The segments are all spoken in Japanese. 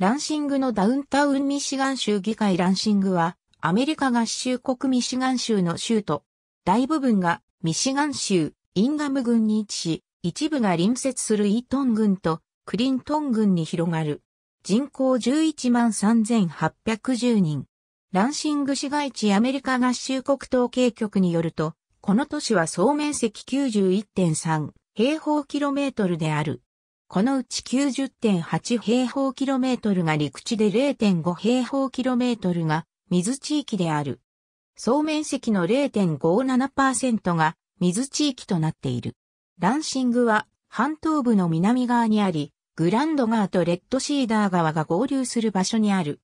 ランシングのダウンタウンミシガン州議会ランシングは、アメリカ合衆国ミシガン州の州都。大部分がミシガン州、インガム郡に位置し、一部が隣接するイートン郡とクリントン郡に広がる。人口11万3810人。ランシング市街地アメリカ合衆国統計局によると、この都市は総面積91.3平方キロメートルである。このうち90.8平方キロメートルが陸地で0.5平方キロメートルが水地域である。総面積の0.57%が水地域となっている。ランシングは半東部の南側にあり、グランド川とレッドシーダー川が合流する場所にある。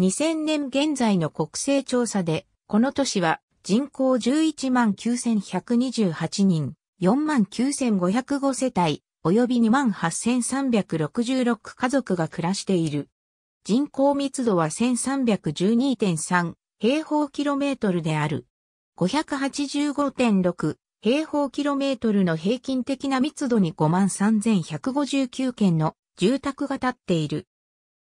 2000年現在の国勢調査で、この都市は人口11万9128人、4万9505世帯、及び28,366家族が暮らしている。人口密度は1312.3平方キロメートルである。585.6平方キロメートルの平均的な密度に53,159件の住宅が建っている。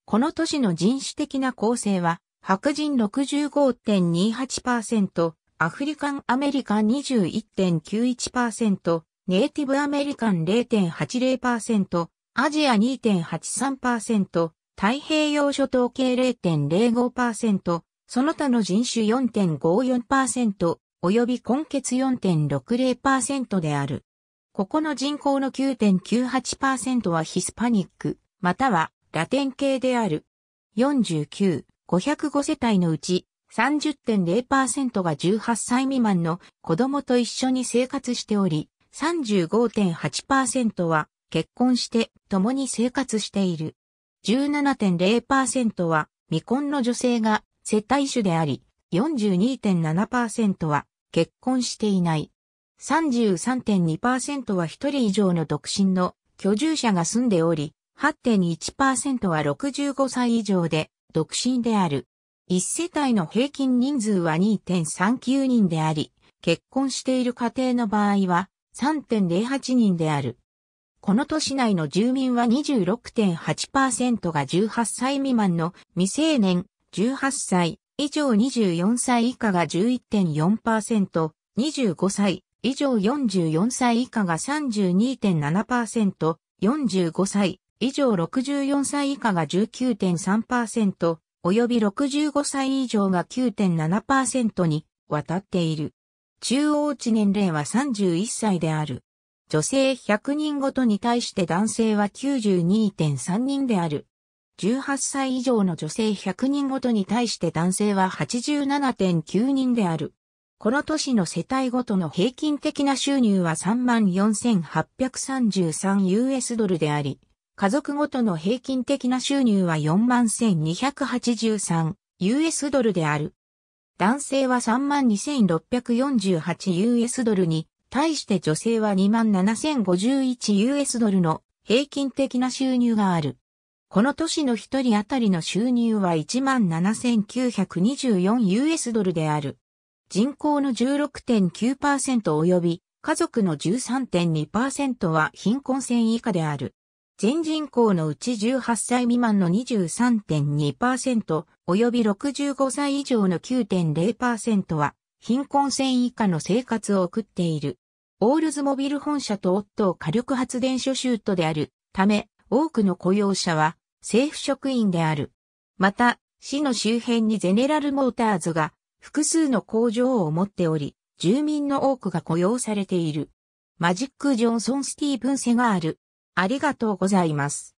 この都市の人種的な構成は、白人65.28%、アフリカンアメリカン21.91%、ネイティブアメリカン0.80%、アジア2.83%、太平洋諸島系0.05%、その他の人種4.54%、及び根血4.60%である。ここの人口の9.98%はヒスパニック、またはラテン系である。49、505世帯のうち30.0%が18歳未満の子供と一緒に生活しており、35.8%は結婚して共に生活している。17.0%は未婚の女性が世帯主であり、42.7%は結婚していない。33.2%は一人以上の独身の居住者が住んでおり、8.1%は65歳以上で独身である。1世帯の平均人数は2.39人であり、結婚している家庭の場合は3.08人である。この都市内の住民は26.8%が18歳未満の未成年、18歳以上24歳以下が11.4%、25歳以上44歳以下が32.7%、45歳以上64歳以下が19.3%、及び65歳以上が9.7%に渡っている。中央値年齢は31歳である。女性100人ごとに対して男性は92.3人である。18歳以上の女性100人ごとに対して男性は87.9人である。この年の世帯ごとの平均的な収入は 34,833US ドルであり、家族ごとの平均的な収入は 41,283US ドルである。男性は 32,648US ドルに、対して女性は 27,051US ドルの平均的な収入がある。この年の一人当たりの収入は 17,924US ドルである。人口の16.9%及び家族の13.2%は貧困線以下である。全人口のうち18歳未満の23.2%及び65歳以上の9.0%は貧困線以下の生活を送っている。オールズモビル本社とオットー火力発電所シュートであるため多くの雇用者は政府職員である。また、市の周辺にゼネラルモーターズが複数の工場を持っており、住民の多くが雇用されている。マジック・ジョンソン・スティーブン・セガール、ありがとうございます。